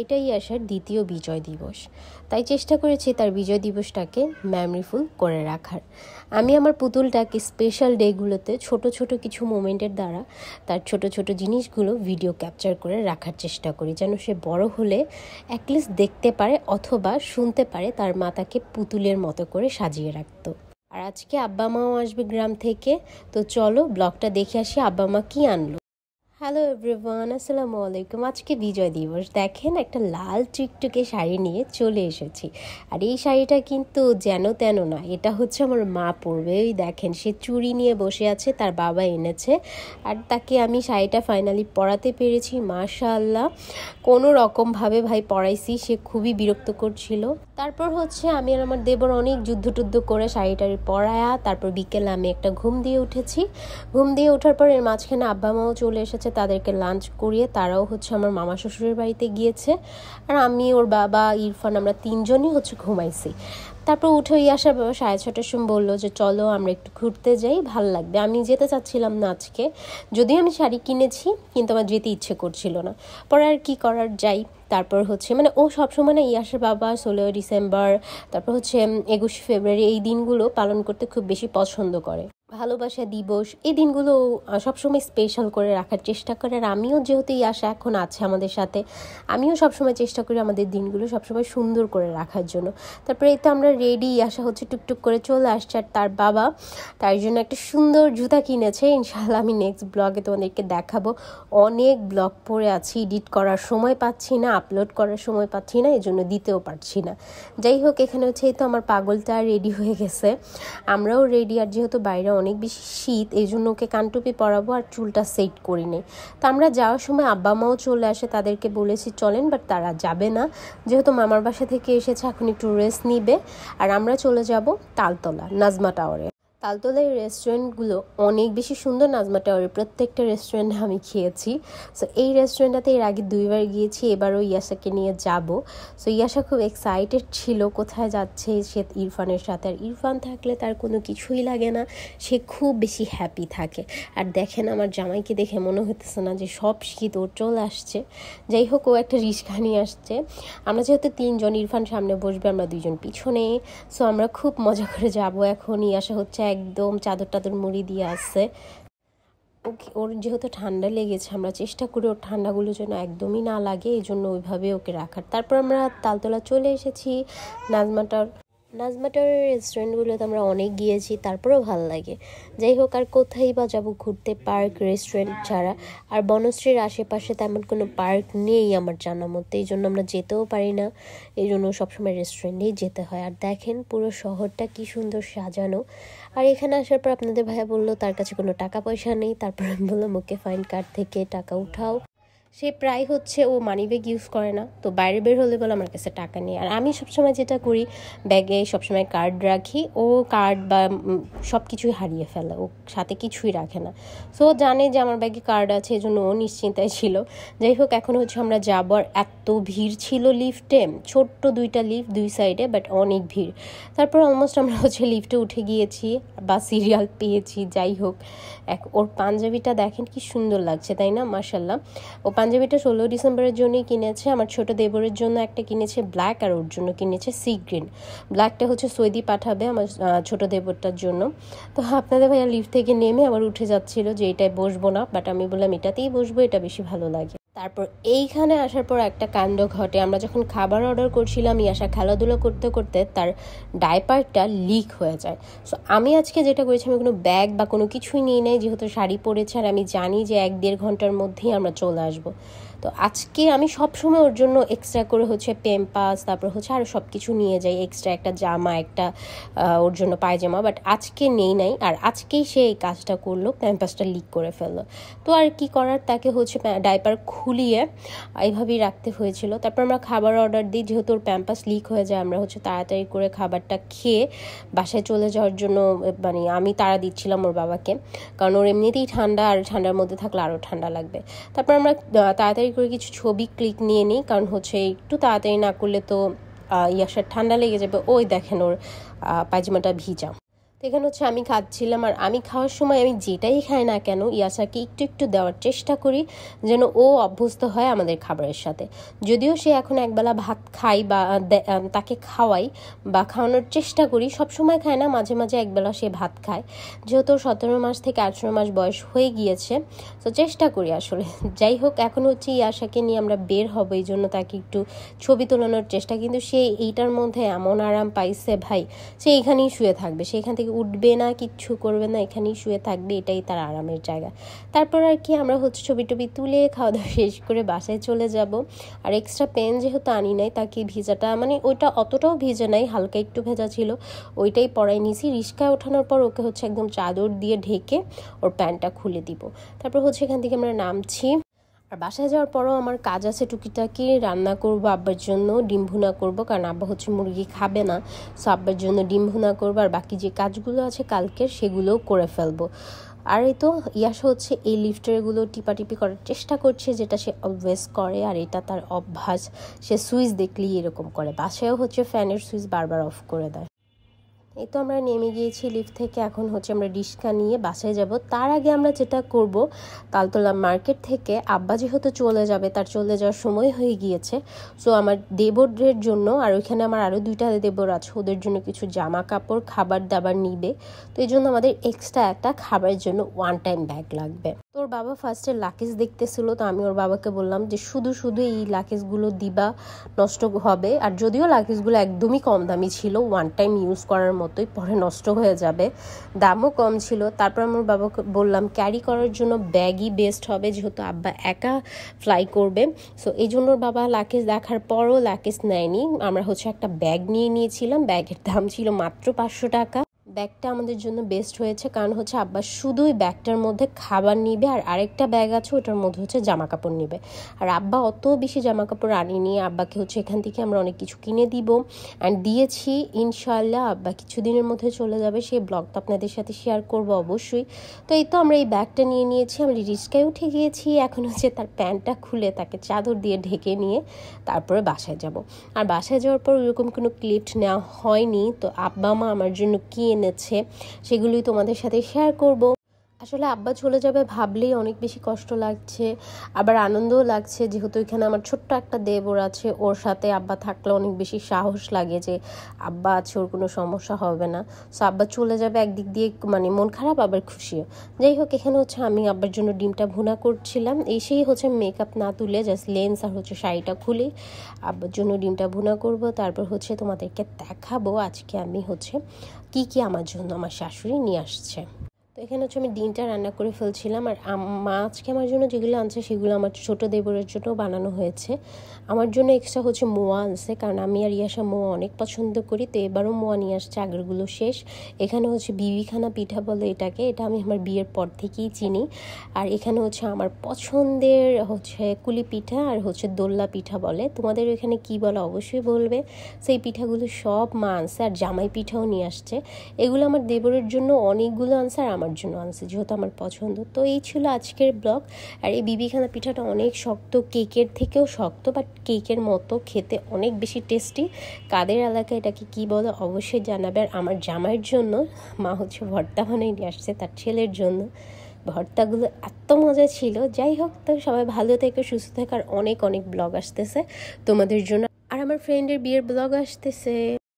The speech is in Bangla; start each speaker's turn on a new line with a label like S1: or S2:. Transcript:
S1: এটাই আসার দ্বিতীয় বিজয় দিবস তাই চেষ্টা করেছি তার বিজয় দিবসটাকে ম্যামরিফুল করে রাখার আমি আমার পুতুলটাকে স্পেশাল ডেগুলোতে ছোট ছোট কিছু মোমেন্টের দ্বারা তার ছোট ছোট জিনিসগুলো ভিডিও ক্যাপচার করে রাখার চেষ্টা করি যেন সে বড় হলে অ্যাটলিস্ট দেখতে পারে অথবা শুনতে পারে তার মাতাকে পুতুলের মতো করে সাজিয়ে রাখত আর আজকে আব্বা মাও আসবে গ্রাম থেকে তো চলো ব্লগটা দেখে আসি আব্বা মা কী আনলো হ্যালো এভরিওয়ান আসসালামু আলাইকুম আজকে বিজয় দিবস দেখেন একটা লাল টিকটুকে শাড়ি নিয়ে চলে এসেছি আর এই শাড়িটা কিন্তু যেন তেন না এটা হচ্ছে আমার মা পরবে ওই দেখেন সে চুরি নিয়ে বসে আছে তার বাবা এনেছে আর তাকে আমি শাড়িটা ফাইনালি পরাতে পেরেছি মাশাল্লাহ কোনো রকমভাবে ভাই পরাইছি সে খুবই বিরক্ত করছিল তারপর হচ্ছে আমি আর আমার দেবর অনেক যুদ্ধ টুদ্ধ করে শাড়িটার পরায়া তারপর বিকেলে আমি একটা ঘুম দিয়ে উঠেছি ঘুম দিয়ে ওঠার পর এর মাঝখানে আব্বা মাও চলে এসেছে তাদেরকে লাঞ্চ করিয়ে তারাও হচ্ছে আমার মামা শ্বশুরের বাড়িতে গিয়েছে আর আমি ওর বাবা ইরফান আমরা তিনজনই হচ্ছে ঘুমাইছি তারপর উঠে ওই আসার বাবা সাড়ে ছটার সময় বললো যে চলো আমরা একটু ঘুরতে যাই ভাল লাগবে আমি যেতে চাচ্ছিলাম না আজকে যদিও আমি শাড়ি কিনেছি কিন্তু আমার যেতে ইচ্ছে করছিল না পরে আর কি করার যাই তারপর হচ্ছে মানে ও সবসময় না ইয়াসের বাবা ষোলো ডিসেম্বর তারপর হচ্ছে একুশে ফেব্রুয়ারি এই দিনগুলো পালন করতে খুব বেশি পছন্দ করে ভালোবাসা দিবস এই দিনগুলো সবসময় স্পেশাল করে রাখার চেষ্টা করে আর আমিও যেহেতু এই এখন আছে আমাদের সাথে আমিও সবসময় চেষ্টা করি আমাদের দিনগুলো সবসময় সুন্দর করে রাখার জন্য তারপরে এই তো আমরা রেডি আশা হচ্ছে টুকটুক করে চলে আসছে আর তার বাবা তার জন্য একটা সুন্দর জুতা কিনেছে ইনশাল্লাহ আমি নেক্সট ব্লগে তোমাদেরকে দেখাবো অনেক ব্লগ পরে আছি এডিট করার সময় পাচ্ছি না আপলোড করার সময় পাচ্ছি না এই জন্য দিতেও পারছি না যাই হোক এখানে হচ্ছে এই তো আমার পাগলটা রেডি হয়ে গেছে আমরাও রেডি আর যেহেতু বাইরে অনেক বেশি শীত এই জন্য ওকে কানটুপি পরাবো আর চুলটা সেট করি নি তো আমরা যাওয়ার সময় আব্বা মাও চলে আসে তাদেরকে বলেছি চলেন বাট তারা যাবে না যেহেতু মামার বাসা থেকে এসেছে এখন একটু রেস্ট নিবে আর আমরা চলে যাব তালতলা নাজমা টাওয়ারে তালতলার রেস্টুরেন্টগুলো অনেক বেশি সুন্দর নাজমা টাওয়ারে প্রত্যেকটা রেস্টুরেন্টে আমি খেয়েছি সো এই রেস্টুরেন্টটাতে এর আগে দুইবার গিয়েছি এবারও ইয়াসাকে নিয়ে যাব সো ইয়াসা খুব এক্সাইটেড ছিল কোথায় যাচ্ছে সে ইরফানের সাথে আর ইরফান থাকলে তার কোনো কিছুই লাগে না সে খুব বেশি হ্যাপি থাকে আর দেখেন আমার জামাইকে দেখে মনে হতেছে না যে সব শীত ওর চলে আসছে যাই হোক ও একটা রিক্সা নিয়ে আসছে আমরা যেহেতু তিনজন ইরফান সামনে বসবে আমরা দুজন পিছনে সো আমরা খুব মজা করে যাব এখন ইয়াসা হচ্ছে একদম চাদর টাদর মুড়ি দিয়ে আসছে ওকে ওর যেহেতু ঠান্ডা লেগেছে আমরা চেষ্টা করি ওর ঠান্ডাগুলো যেন একদমই না লাগে এই জন্য ওইভাবে ওকে রাখার তারপর আমরা তালতলা চলে এসেছি নাজমাটার নাজমাটার রেস্টুরেন্টগুলোতে আমরা অনেক গিয়েছি তারপরেও ভাল লাগে যাই হোক আর কোথায় বা যাবো ঘুরতে পার্ক রেস্টুরেন্ট ছাড়া আর বনশ্রীর আশেপাশে তেমন কোনো পার্ক নেই আমার জানা মতো এই জন্য আমরা যেতেও পারি না এই জন্য সবসময় রেস্টুরেন্টেই যেতে হয় আর দেখেন পুরো শহরটা কি সুন্দর সাজানো আর এখানে আসার পর আপনাদের ভাইয়া বললো তার কাছে কোনো টাকা পয়সা নেই তারপর আমি বললাম ওকে ফাইন কার্ড থেকে টাকা উঠাও সে প্রায় হচ্ছে ও মানি ব্যাগ ইউজ করে না তো বাইরে বের হলে বলে আমার কাছে টাকা নেই আর আমি সবসময় যেটা করি ব্যাগে সবসময় কার্ড রাখি ও কার্ড বা সব কিছুই হারিয়ে ফেলে ও সাথে কিছুই রাখে না সো জানে যে আমার ব্যাগে কার্ড আছে এজন্য ও নিশ্চিন্তায় ছিল যাই হোক এখন হচ্ছে আমরা যাবার আর এত ভিড় ছিল লিফটে ছোট্ট দুইটা লিফট দুই সাইডে বাট অনেক ভিড় তারপর অলমোস্ট আমরা হচ্ছে লিফটে উঠে গিয়েছি বা সিরিয়াল পেয়েছি যাই হোক এক ওর পাঞ্জাবিটা দেখেন কি সুন্দর লাগছে তাই না মার্শাল্লাহ ও পাঞ্জাবিটা ষোলো ডিসেম্বরের জন্যই কিনেছে আমার ছোট দেবরের জন্য একটা কিনেছে ব্ল্যাক আর ওর জন্য কিনেছে সি গ্রিন ব্ল্যাকটা হচ্ছে সৈদি পাঠাবে আমার ছোট দেবরটার জন্য তো আপনাদের ভাইয়া লিফ্ট থেকে নেমে আবার উঠে যাচ্ছিল যে এটায় বসবো না বাট আমি বললাম এটাতেই বসবো এটা বেশি ভালো লাগে তারপর এইখানে আসার পর একটা কাণ্ড ঘটে আমরা যখন খাবার অর্ডার করছিলাম ইয়াসা খেলাধুলো করতে করতে তার ডাইপারটা লিক হয়ে যায় সো আমি আজকে যেটা করেছি আমি কোনো ব্যাগ বা কোনো কিছুই নিয়ে নেই যেহেতু শাড়ি পরেছে আর আমি জানি যে এক দেড় ঘন্টার মধ্যেই আমরা চলে আসবো তো আজকে আমি সবসময় ওর জন্য এক্সট্রা করে হচ্ছে পেম্পাস তারপর হচ্ছে আরও সব কিছু নিয়ে যাই এক্সট্রা একটা জামা একটা ওর জন্য পায়জামা বাট আজকে নেই নাই আর আজকেই সে এই কাজটা করলো প্যাম্পাসটা লিক করে ফেললো তো আর কি করার তাকে হচ্ছে ডাইপার খুলিয়ে এইভাবেই রাখতে হয়েছিল তারপর আমরা খাবার অর্ডার দিই যেহেতু ওর প্যাম্পাস লিক হয়ে যায় আমরা হচ্ছে তাড়াতাড়ি করে খাবারটা খেয়ে বাসায় চলে যাওয়ার জন্য মানে আমি তাড়া দিচ্ছিলাম ওর বাবাকে কারণ ওর এমনিতেই ঠান্ডা আর ঠান্ডার মধ্যে থাকলে আরও ঠান্ডা লাগবে তারপর আমরা তাড়াতাড়ি তাড়াতাড়ি করে কিছু ছবি ক্লিক নিয়ে নিই কারণ হচ্ছে একটু তাড়াতাড়ি না করলে তো ইয়াসার ঠান্ডা লেগে যাবে ওই দেখেন ওর পায়জামাটা ভিজা এখানে হচ্ছে আমি খাচ্ছিলাম আর আমি খাওয়ার সময় আমি যেটাই খাই না কেন ইয়াসাকে একটু একটু দেওয়ার চেষ্টা করি যেন ও অভ্যস্ত হয় আমাদের খাবারের সাথে যদিও সে এখন একবেলা ভাত খাই বা তাকে খাওয়াই বা খাওয়ানোর চেষ্টা করি সব সময় খায় না মাঝে মাঝে একবেলা সে ভাত খায় যেহেতু সতেরো মাস থেকে আঠেরো মাস বয়স হয়ে গিয়েছে তো চেষ্টা করি আসলে যাই হোক এখন হচ্ছে ইয়াসাকে নিয়ে আমরা বের হব এই জন্য তাকে একটু ছবি তোলানোর চেষ্টা কিন্তু সে এইটার মধ্যে এমন আরাম পাইছে ভাই সে এখানেই শুয়ে থাকবে সেখান থেকে উঠবে না কিচ্ছু করবে না এখানেই শুয়ে থাকবে এটাই তার আরামের জায়গা তারপর আর কি আমরা হচ্ছে ছবি টবি তুলে খাওয়া দাওয়া শেষ করে বাসায় চলে যাব আর এক্সট্রা পেন যেহেতু আনি নাই তাকে ভিজাটা মানে ওইটা অতটাও ভিজে নাই হালকা একটু ভেজা ছিল ওইটাই পরাই নিয়েছি রিস্কায় ওঠানোর পর ওকে হচ্ছে একদম চাদর দিয়ে ঢেকে ওর প্যান্টটা খুলে দিব তারপর হচ্ছে এখান থেকে আমরা নামছি আর বাসায় যাওয়ার পরও আমার কাজ আছে টুকিটাকি রান্না করব আব্বার জন্য ডিম ভুনা করব কারণ আব্বা হচ্ছে মুরগি খাবে না সো আব্বার জন্য ডিম ভুনা করবো আর বাকি যে কাজগুলো আছে কালকের সেগুলোও করে ফেলবো আর এই তো ইয়াস হচ্ছে এই লিফটারগুলো টিপাটিপি করার চেষ্টা করছে যেটা সে অলওয়েজ করে আর এটা তার অভ্যাস সে সুইচ দেখলেই এরকম করে বাসায়ও হচ্ছে ফ্যানের সুইচ বারবার অফ করে দেয় এই তো আমরা নেমে গিয়েছি লিফট থেকে এখন হচ্ছে আমরা রিস্কা নিয়ে বাসায় যাব তার আগে আমরা যেটা করব তালতলা মার্কেট থেকে আব্বা যেহেতু চলে যাবে তার চলে যাওয়ার সময় হয়ে গিয়েছে সো আমার দেবরের জন্য আর ওইখানে আমার আরও দুইটা দেবর আছে ওদের জন্য কিছু জামা কাপড় খাবার দাবার নিবে তো এই জন্য আমাদের এক্সট্রা একটা খাবারের জন্য ওয়ান টাইম ব্যাগ লাগবে তোর বাবা ফার্স্টে লাকেজ দেখতেছিল তো আমি ওর বাবাকে বললাম যে শুধু শুধু এই লাকেজগুলো দিবা নষ্ট হবে আর যদিও লাকেজগুলো একদমই কম দামি ছিল ওয়ান টাইম ইউজ করার মতোই পরে নষ্ট হয়ে যাবে দামও কম ছিল তারপর আমার বাবাকে বললাম ক্যারি করার জন্য ব্যাগই বেস্ট হবে যেহেতু আব্বা একা ফ্লাই করবে সো এই জন্য ওর বাবা লাকেজ দেখার পরও লাকেজ নেয়নি আমরা হচ্ছে একটা ব্যাগ নিয়ে নিয়েছিলাম ব্যাগের দাম ছিল মাত্র পাঁচশো টাকা ব্যাগটা আমাদের জন্য বেস্ট হয়েছে কারণ হচ্ছে আব্বা শুধুই ব্যাগটার মধ্যে খাবার নিবে আর আরেকটা ব্যাগ আছে ওটার মধ্যে হচ্ছে জামা কাপড় নিবে আর আব্বা অত বেশি জামা কাপড় আনিনি আব্বাকে হচ্ছে এখান থেকে আমরা অনেক কিছু কিনে দিব অ্যান্ড দিয়েছি ইনশাল্লাহ আব্বা কিছুদিনের মধ্যে চলে যাবে সেই ব্লগটা আপনাদের সাথে শেয়ার করব অবশ্যই তো এই তো আমরা এই ব্যাগটা নিয়ে নিয়েছি আমরা রিস্কায় উঠে গিয়েছি এখন হচ্ছে তার প্যান্টটা খুলে তাকে চাদর দিয়ে ঢেকে নিয়ে তারপরে বাসায় যাব আর বাসায় যাওয়ার পর ওইরকম কোনো ক্লিপ নেওয়া হয়নি তো আব্বা মা আমার জন্য কি নিচ্ছে সেগুলি তোমাদের সাথে শেয়ার করব আসলে আব্বা চলে যাবে ভাবলেই অনেক বেশি কষ্ট লাগছে আবার আনন্দও লাগছে যেহেতু এখানে আমার ছোট্ট একটা দেবর আছে ওর সাথে আব্বা থাকলে অনেক বেশি সাহস লাগে যে আব্বা আছে ওর কোনো সমস্যা হবে না সো আব্বা চলে যাবে একদিক দিয়ে মানে মন খারাপ আবার খুশিও যাই হোক এখানে হচ্ছে আমি আব্বার জন্য ডিমটা ভুনা করছিলাম এসেই হচ্ছে মেকআপ না তুলে জাস্ট লেন্স আর হচ্ছে শাড়িটা খুলে আব্বার জন্য ডিমটা ভুনা করব তারপর হচ্ছে তোমাদেরকে দেখাবো আজকে আমি হচ্ছে কি কি আমার জন্য আমার শাশুড়ি নিয়ে আসছে তো এখানে হচ্ছে আমি ডিমটা রান্না করে ফেলছিলাম আর মাছকে আমার জন্য যেগুলো আনছে সেগুলো আমার ছোটো দেবরের জন্য বানানো হয়েছে আমার জন্য এক্সট্রা হচ্ছে মোয়া আনছে কারণ আমি আর ইয়াসা মোয়া অনেক পছন্দ করি তো এবারও মোয়া নিয়ে আসছে আগেরগুলো শেষ এখানে হচ্ছে বিবিখানা পিঠা বলে এটাকে এটা আমি আমার বিয়ের পর থেকেই চিনি আর এখানে হচ্ছে আমার পছন্দের হচ্ছে কুলি পিঠা আর হচ্ছে দোল্লা পিঠা বলে তোমাদের এখানে কি বলে অবশ্যই বলবে সেই পিঠাগুলো সব মা আনছে আর জামাই পিঠাও নিয়ে আসছে এগুলো আমার দেবরের জন্য অনেকগুলো আনছে আর আমার জন্য আনছে যেহেতু আমার পছন্দ তো এই ছিল আজকের ব্লগ আর এই বিবিখানা পিঠাটা অনেক শক্ত কেকের থেকেও শক্ত বাট কেকের মতো খেতে অনেক বেশি টেস্টি কাদের এলাকায় এটাকে কি বলে অবশ্যই জানাবে আর আমার জামাইয়ের জন্য মা হচ্ছে ভর্তা বানিয়ে নিয়ে আসছে তার ছেলের জন্য ভর্তাগুলো এত মজা ছিল যাই হোক তো সবাই ভালো থেকে সুস্থ থাকার অনেক অনেক ব্লগ আসতেছে তোমাদের জন্য আর আমার ফ্রেন্ডের বিয়ের ব্লগ আসতেছে